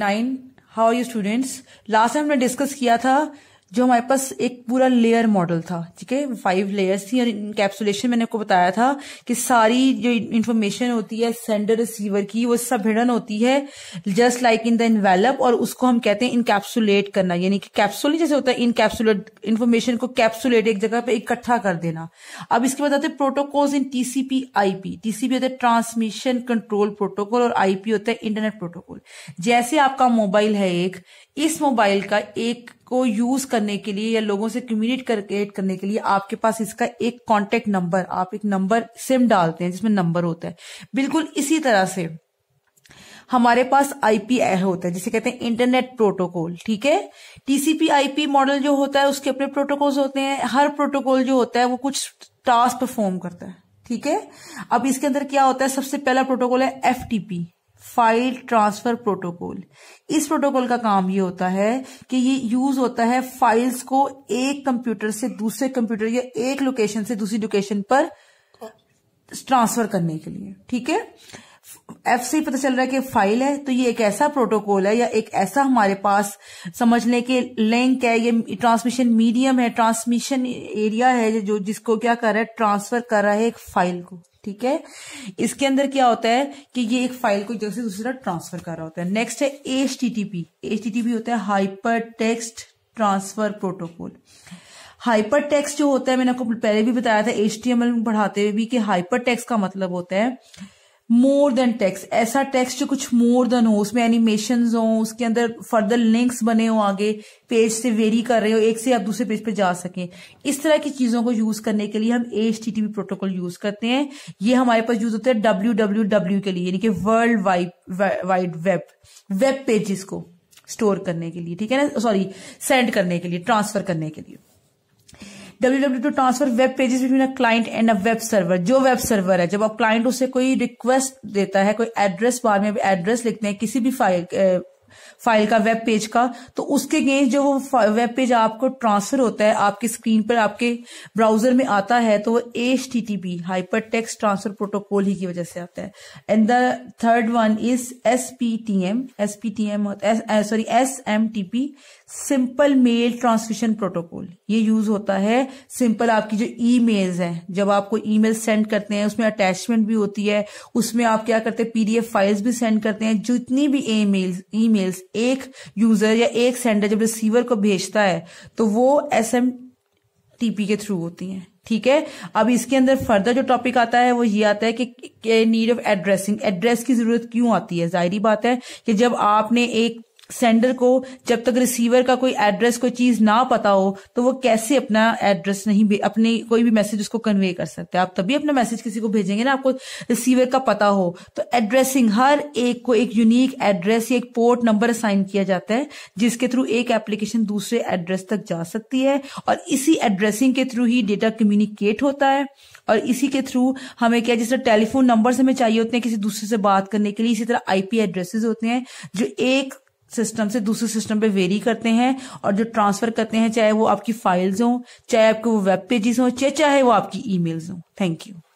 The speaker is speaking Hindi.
nine how you students last time हमने डिस्कस किया था जो हमारे पास एक पूरा लेयर मॉडल था ठीक है फाइव लेयर्स थी और इनकेप्सुलेशन मैंने आपको बताया था कि सारी जो इन्फॉर्मेशन होती है सेंडर रिसीवर की वो सब हिडन होती है just like in the envelope और उसको हम कहते हैं इनकेप्सुलेट करना यानी कि कैप्सुल जैसे होता है इनकेप्सुलेट इन्फॉर्मेशन को कैप्सुलेट एक जगह पर इकट्ठा कर देना अब इसके बाद आते हैं protocols in TCP IP TCP होता है ट्रांसमिशन कंट्रोल प्रोटोकॉल और आईपी होता है इंटरनेट प्रोटोकॉल जैसे आपका मोबाइल है एक इस मोबाइल का एक को यूज करने के लिए या लोगों से कम्युनिकेट करने के लिए आपके पास इसका एक कॉन्टेक्ट नंबर आप एक नंबर सिम डालते हैं जिसमें नंबर होता है बिल्कुल इसी तरह से हमारे पास आईपी होता है जिसे कहते हैं इंटरनेट प्रोटोकॉल ठीक है टीसीपी आईपी मॉडल जो होता है उसके अपने प्रोटोकॉल्स होते हैं हर प्रोटोकॉल जो होता है वो कुछ टास्क परफॉर्म करता है ठीक है अब इसके अंदर क्या होता है सबसे पहला प्रोटोकॉल है एफटीपी फाइल ट्रांसफर प्रोटोकॉल इस प्रोटोकॉल का काम ये होता है कि ये यूज होता है फाइल्स को एक कंप्यूटर से दूसरे कंप्यूटर या एक लोकेशन से दूसरी लोकेशन पर ट्रांसफर करने के लिए ठीक है एफ से पता चल रहा है कि फाइल है तो ये एक ऐसा प्रोटोकॉल है या एक ऐसा हमारे पास समझ लें कि लिंक है ये ट्रांसमिशन मीडियम है ट्रांसमिशन एरिया है जो जिसको क्या कर रहा है ट्रांसफर कर रहा है एक फाइल को ठीक है इसके अंदर क्या होता है कि ये एक फाइल को जगह से दूसरी तरफ ट्रांसफर कर रहा होता है नेक्स्ट है H T T P H T T P होता है hyper text transfer protocol hyper text जो होता है मैंने आपको पहले भी बताया था एच टी एम एल पढ़ाते हुए भी कि हाइपर टेक्स्ट का मतलब होता है मोर देन टेक्स्ट ऐसा टेक्स्ट जो कुछ मोर देन हो उसमें एनिमेशन हो उसके अंदर फर्दर लिंक्स बने हो आगे पेज से वेरी कर रहे हो एक से आप दूसरे पेज पे जा सकें इस तरह की चीजों को यूज करने के लिए हम एच टी प्रोटोकॉल यूज करते हैं ये हमारे पास यूज होता है डब्ल्यू डब्ल्यू डब्ल्यू के लिए यानी कि world wide wide web web pages को स्टोर करने के लिए ठीक है ना सॉरी सेंड करने के लिए ट्रांसफर करने के लिए W W to transfer web pages between a client and a web server जो वेब सर्वर है जब आप क्लाइंट उसे कोई रिक्वेस्ट देता है कोई एड्रेस बार में एड्रेस लिखते हैं किसी भी फाइल फाइल का वेब पेज का तो उसके अगेंस्ट जो वो वेब पेज आपको ट्रांसफर होता है आपकी स्क्रीन पर आपके ब्राउजर में आता है तो वो H T T P hyper text transfer protocol ही की वजह से आता है and the third one is S P T M S P T M sorry S M T P simple mail transmission protocol ये यूज होता है सिंपल आपकी जो ई मेल्स हैं जब आपको ई मेल सेंड करते हैं उसमें अटैचमेंट भी होती है उसमें आप क्या करते हैं पीडीएफ फाइल्स भी सेंड करते हैं जितनी भी ई मेल्स ई ईमेल्स एक यूजर या एक सेंडर जब रिसीवर को भेजता है तो वो एस एम टीपी के थ्रू होती हैं ठीक है अब इसके अंदर फर्दर जो टॉपिक आता है वो ये आता है कि नीड ऑफ एड्रेसिंग एड्रेस की जरूरत क्यों आती है जाहिर बात है कि जब आपने एक सेंडर को जब तक रिसीवर का कोई एड्रेस कोई चीज ना पता हो तो वो कैसे अपना एड्रेस नहीं अपने कोई भी मैसेज उसको कन्वे कर सकते आप तभी अपना मैसेज किसी को भेजेंगे ना आपको रिसीवर का पता हो तो एड्रेसिंग हर एक को एक यूनिक एड्रेस या एक पोर्ट नंबर असाइन किया जाता है जिसके थ्रू एक एप्लीकेशन दूसरे एड्रेस तक जा सकती है और इसी एड्रेसिंग के थ्रू ही डेटा कम्युनिकेट होता है और इसी के थ्रू हमें क्या जिस तरह टेलीफोन नंबर हमें चाहिए होते हैं किसी दूसरे से बात करने के लिए इसी तरह आईपी एड्रेसेस होते हैं जो एक सिस्टम से दूसरे सिस्टम पे वेरी करते हैं और जो ट्रांसफर करते हैं चाहे वो आपकी फाइल्स हो चाहे आपके वो वेब पेजेस हों चाहे चाहे वो आपकी ईमेल्स हो थैंक यू